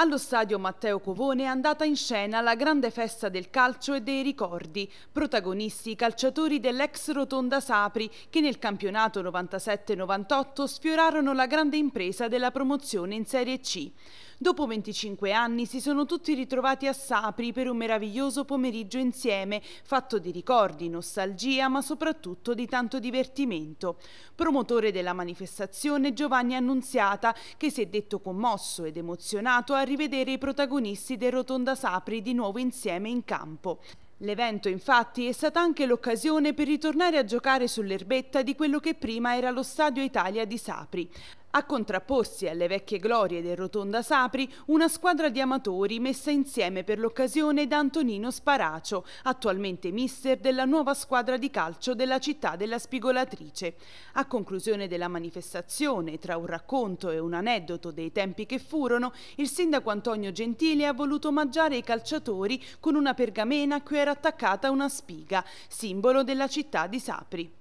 Allo stadio Matteo Covone è andata in scena la grande festa del calcio e dei ricordi, protagonisti i calciatori dell'ex Rotonda Sapri che nel campionato 97-98 sfiorarono la grande impresa della promozione in Serie C. Dopo 25 anni si sono tutti ritrovati a Sapri per un meraviglioso pomeriggio insieme, fatto di ricordi, nostalgia, ma soprattutto di tanto divertimento. Promotore della manifestazione Giovanni Annunziata, che si è detto commosso ed emozionato a rivedere i protagonisti del Rotonda Sapri di nuovo insieme in campo. L'evento infatti è stata anche l'occasione per ritornare a giocare sull'erbetta di quello che prima era lo Stadio Italia di Sapri. A contrapporsi alle vecchie glorie del Rotonda Sapri, una squadra di amatori messa insieme per l'occasione da Antonino Sparacio, attualmente mister della nuova squadra di calcio della città della Spigolatrice. A conclusione della manifestazione, tra un racconto e un aneddoto dei tempi che furono, il sindaco Antonio Gentile ha voluto omaggiare i calciatori con una pergamena a cui era attaccata una spiga, simbolo della città di Sapri.